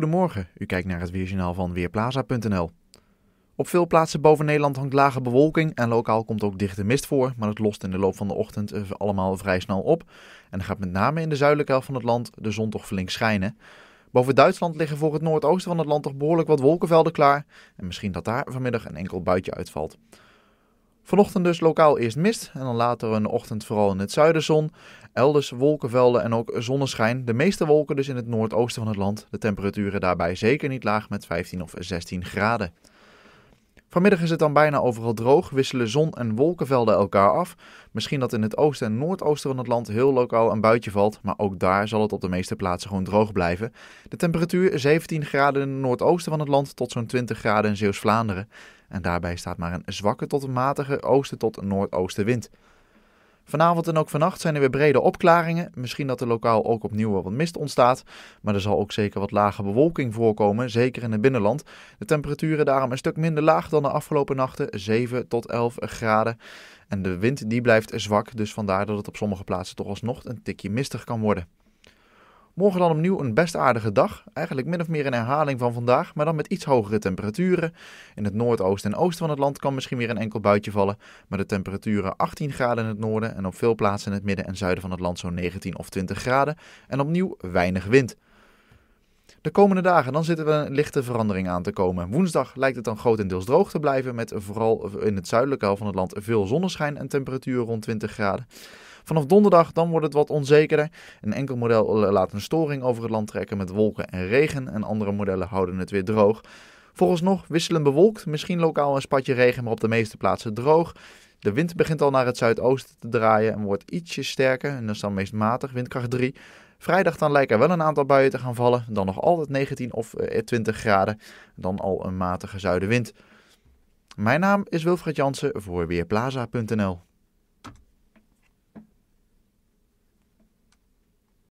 Goedemorgen, u kijkt naar het weerjournaal van Weerplaza.nl. Op veel plaatsen boven Nederland hangt lage bewolking en lokaal komt ook dichte mist voor, maar het lost in de loop van de ochtend eh, allemaal vrij snel op. En gaat met name in de zuidelijke helft van het land de zon toch flink schijnen. Boven Duitsland liggen voor het noordoosten van het land toch behoorlijk wat wolkenvelden klaar en misschien dat daar vanmiddag een enkel buitje uitvalt. Vanochtend dus lokaal eerst mist en dan later een ochtend vooral in het zuiden zon. Elders wolkenvelden en ook zonneschijn. De meeste wolken dus in het noordoosten van het land. De temperaturen daarbij zeker niet laag met 15 of 16 graden. Vanmiddag is het dan bijna overal droog, wisselen zon en wolkenvelden elkaar af. Misschien dat in het oosten en noordoosten van het land heel lokaal een buitje valt, maar ook daar zal het op de meeste plaatsen gewoon droog blijven. De temperatuur 17 graden in het noordoosten van het land tot zo'n 20 graden in Zeeuws-Vlaanderen. En daarbij staat maar een zwakke tot een matige oosten tot noordoostenwind. Vanavond en ook vannacht zijn er weer brede opklaringen. Misschien dat er lokaal ook opnieuw wat mist ontstaat. Maar er zal ook zeker wat lage bewolking voorkomen, zeker in het binnenland. De temperaturen daarom een stuk minder laag dan de afgelopen nachten, 7 tot 11 graden. En de wind die blijft zwak, dus vandaar dat het op sommige plaatsen toch alsnog een tikje mistig kan worden. Morgen dan opnieuw een best aardige dag. Eigenlijk min of meer een herhaling van vandaag, maar dan met iets hogere temperaturen. In het noordoosten en oosten van het land kan misschien weer een enkel buitje vallen. Maar de temperaturen 18 graden in het noorden en op veel plaatsen in het midden en zuiden van het land zo'n 19 of 20 graden. En opnieuw weinig wind. De komende dagen dan zitten we een lichte verandering aan te komen. Woensdag lijkt het dan grotendeels droog te blijven, met vooral in het zuidelijke helft van het land veel zonneschijn en temperaturen rond 20 graden. Vanaf donderdag dan wordt het wat onzekerder. Een enkel model laat een storing over het land trekken met wolken en regen en andere modellen houden het weer droog. Volgens nog wisselend bewolkt, misschien lokaal een spatje regen, maar op de meeste plaatsen droog. De wind begint al naar het zuidoosten te draaien en wordt ietsje sterker. En dat is dan meest matig, windkracht 3. Vrijdag dan lijken er wel een aantal buien te gaan vallen. Dan nog altijd 19 of 20 eh, graden. Dan al een matige zuidenwind. Mijn naam is Wilfred Jansen voor Weerplaza.nl